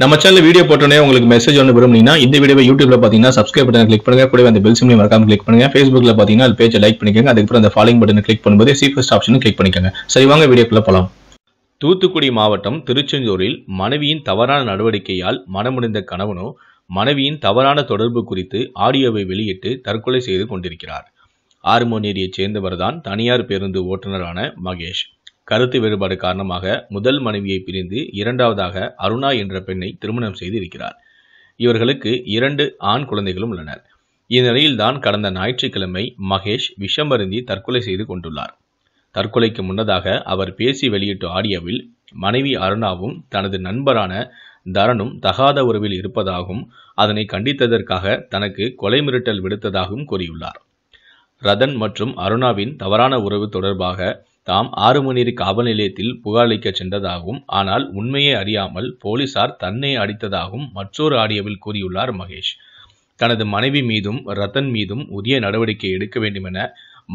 நம்ம channel video போட்டோன்னே உங்களுக்கு மெசேஜ் ஒன்று விரும்புனீங்கன்னா இந்த வீடியோ யூடியூப்ல பார்த்தீங்கன்னா சப்ஸ்கிரைப் பட்டன் கிளிக் பண்ணுங்க கூட அந்த பெல் சிம்லையும் மறக்காம கிளிக் பண்ணுங்க ஃபேஸ்புக்ல பார்த்தீங்கன்னா அது பேஜை லைக் பண்ணிக்கோங்க அதுக்கப்புறம் அந்த ஃபாலோ பட்டன் கிளிக் பண்ணும்போது சீஃபஸ்ட் ஆப்ஷனும் கிளிக் பண்ணிக்கோங்க சரி வாங்க வீடியோக்குள்ள போகலாம் தூத்துக்குடி மாவட்டம் திருச்செந்தூரில் மனைவியின் தவறான நடவடிக்கையால் மனமுடிந்த கணவனோ மனைவியின் தவறான தொடர்பு குறித்து ஆடியோவை வெளியிட்டு தற்கொலை செய்து கொண்டிருக்கிறார் நேரியைச் சேர்ந்தவர்தான் தனியார் பேருந்து ஓட்டுநரான மகேஷ் கருத்து வேறுபாடு காரணமாக முதல் மனைவியை பிரிந்து இரண்டாவதாக அருணா என்ற பெண்ணை திருமணம் செய்து இருக்கிறார் இவர்களுக்கு இரண்டு ஆண் குழந்தைகளும் உள்ளனர் இந்நிலையில்தான் கடந்த ஞாயிற்றுக்கிழமை மகேஷ் விஷமருந்தி தற்கொலை செய்து கொண்டுள்ளார் தற்கொலைக்கு முன்னதாக அவர் பேசி வெளியிட்ட ஆடியோவில் மனைவி அருணாவும் தனது நண்பரான தரனும் தகாத உறவில் இருப்பதாகவும் அதனை கண்டித்ததற்காக தனக்கு கொலை மிரட்டல் விடுத்ததாகவும் கூறியுள்ளார் ரதன் மற்றும் அருணாவின் தவறான உறவு தொடர்பாக தாம் ஆறுமணிரி காவல் நிலையத்தில் புகாரளிக்க சென்றதாகவும் ஆனால் உண்மையை அறியாமல் போலீசார் தன்னை அடித்ததாகவும் மற்றொரு ஆடியோவில் கூறியுள்ளார் மகேஷ் தனது மனைவி மீதும் ரத்தன் மீதும் உரிய நடவடிக்கை எடுக்க வேண்டுமென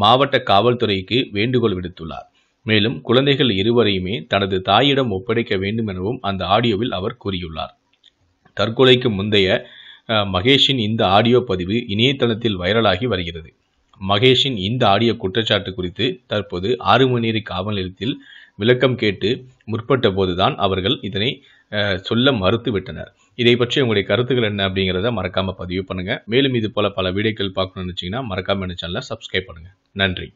மாவட்ட காவல்துறைக்கு வேண்டுகோள் விடுத்துள்ளார் மேலும் குழந்தைகள் இருவரையுமே தனது தாயிடம் ஒப்படைக்க வேண்டும் எனவும் அந்த ஆடியோவில் அவர் கூறியுள்ளார் தற்கொலைக்கு முந்தைய மகேஷின் இந்த ஆடியோ பதிவு இணையதளத்தில் வைரலாகி வருகிறது மகேஷின் இந்த ஆடியோ குற்றச்சாட்டு குறித்து தற்போது ஆறுமணியரை காவல் நிலையத்தில் விளக்கம் கேட்டு முற்பட்ட போதுதான் அவர்கள் இதனை சொல்ல மறுத்துவிட்டனர் இதை பற்றி உங்களுடைய கருத்துக்கள் என்ன அப்படிங்கிறத மறக்காமல் பதிவு பண்ணுங்கள் மேலும் இது போல பல வீடியோக்கள் பார்க்கணும்னு நினச்சிங்கன்னா மறக்காமல் என்ன சேனலை சப்ஸ்கிரைப் பண்ணுங்கள் நன்றி